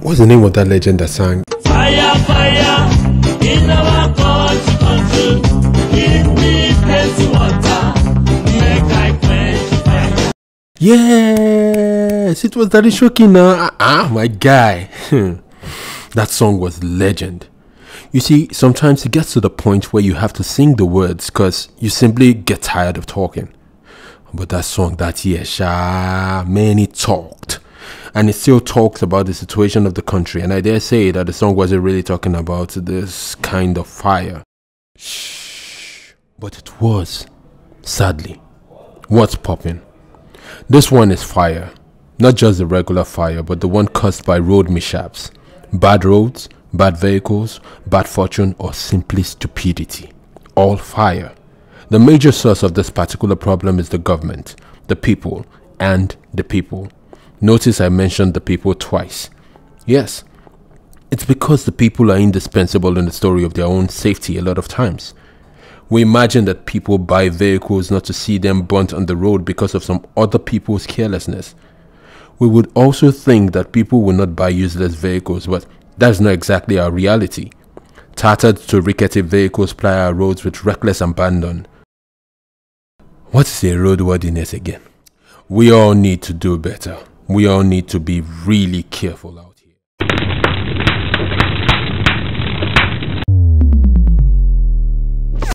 What's the name of that legend that sang? Fire, fire, in our God's country, give me water, make I quench fire. Yeah! Yes, it was Daddy Shoki now. Ah, my guy. Hmm. that song was legend. You see, sometimes it gets to the point where you have to sing the words because you simply get tired of talking. But that song that year, Sha, many talked. And it still talks about the situation of the country. And I dare say that the song wasn't really talking about this kind of fire. Shh. But it was, sadly. What's popping? This one is fire. Not just the regular fire, but the one caused by road mishaps, bad roads, bad vehicles, bad fortune, or simply stupidity. All fire. The major source of this particular problem is the government, the people, and the people. Notice I mentioned the people twice. Yes, it's because the people are indispensable in the story of their own safety a lot of times. We imagine that people buy vehicles not to see them burnt on the road because of some other people's carelessness we would also think that people will not buy useless vehicles, but that's not exactly our reality. Tattered to rickety vehicles ply our roads with reckless abandon. What is a roadworthiness again? We all need to do better. We all need to be really careful.